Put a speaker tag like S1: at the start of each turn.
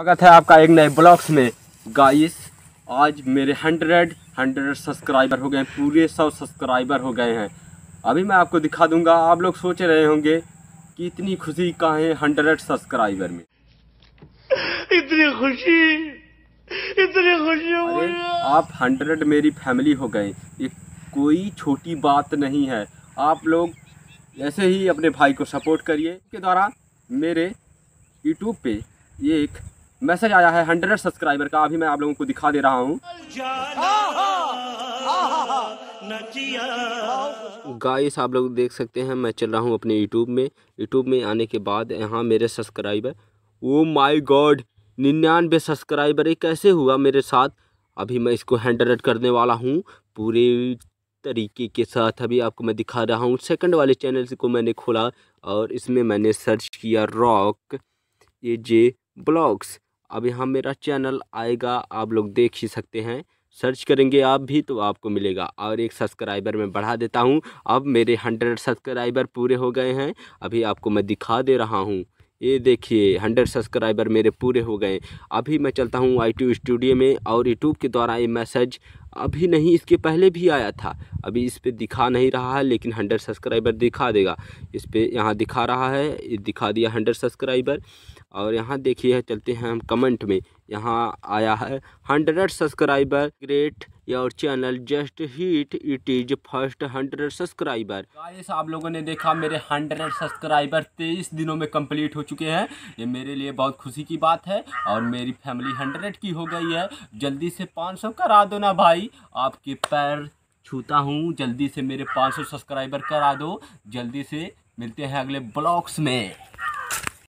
S1: स्वागत है आपका एक नए ब्लॉग्स में गाइस आज मेरे हंड्रेड हंड्रेड सब्सक्राइबर हो गए पूरे सौ सब्सक्राइबर हो गए हैं अभी मैं आपको दिखा दूंगा आप लोग सोच रहे होंगे कि इतनी खुशी कहाँ है हंड्रेड सब्सक्राइबर में इतनी खुशी इतनी खुशी अरे आप हंड्रेड मेरी फैमिली हो गए ये कोई छोटी बात नहीं है आप लोग ऐसे ही अपने भाई को सपोर्ट करिए के द्वारा मेरे यूट्यूब पे ये एक मैसेज आया है हंड्रेड सब्सक्राइबर का अभी मैं आप लोगों को दिखा दे रहा हूँ गाइस आप लोग देख सकते हैं मैं चल रहा हूँ अपने यूट्यूब में यूट्यूब में आने के बाद यहाँ मेरे सब्सक्राइबर ओ माय गॉड निन्यानवे सब्सक्राइबर ये कैसे हुआ मेरे साथ अभी मैं इसको हंड्रेड करने वाला हूँ पूरे तरीके के साथ अभी आपको मैं दिखा रहा हूँ सेकंड वाले चैनल को मैंने खोला और इसमें मैंने सर्च किया रॉक ए जे ब्लॉग्स अब यहाँ मेरा चैनल आएगा आप लोग देख ही सकते हैं सर्च करेंगे आप भी तो आपको मिलेगा और एक सब्सक्राइबर मैं बढ़ा देता हूँ अब मेरे हंड्रेड सब्सक्राइबर पूरे हो गए हैं अभी आपको मैं दिखा दे रहा हूँ ये देखिए हंड्रेड सब्सक्राइबर मेरे पूरे हो गए अभी मैं चलता हूँ आई टी स्टूडियो में और यूट्यूब के द्वारा ये मैसेज अभी नहीं इसके पहले भी आया था अभी इस पर दिखा नहीं रहा है लेकिन हंड्रेड सब्सक्राइबर दिखा देगा इस पर यहाँ दिखा रहा है दिखा दिया हंड्रेड सब्सक्राइबर और यहाँ देखिए चलते हैं हम कमेंट में यहाँ आया है hundred subscriber great your channel just hit it is first hundred subscriber guys आप लोगों ने देखा मेरे हंड्रेड सब्सक्राइबर तेईस दिनों में कंप्लीट हो चुके हैं ये मेरे लिए बहुत खुशी की बात है और मेरी फैमिली हंड्रेड की हो गई है जल्दी से पाँच सौ करा दो ना भाई आपके पैर छूता हूँ जल्दी से मेरे सौ सब्सक्राइबर करा दो जल्दी से मिलते हैं अगले ब्लॉग्स में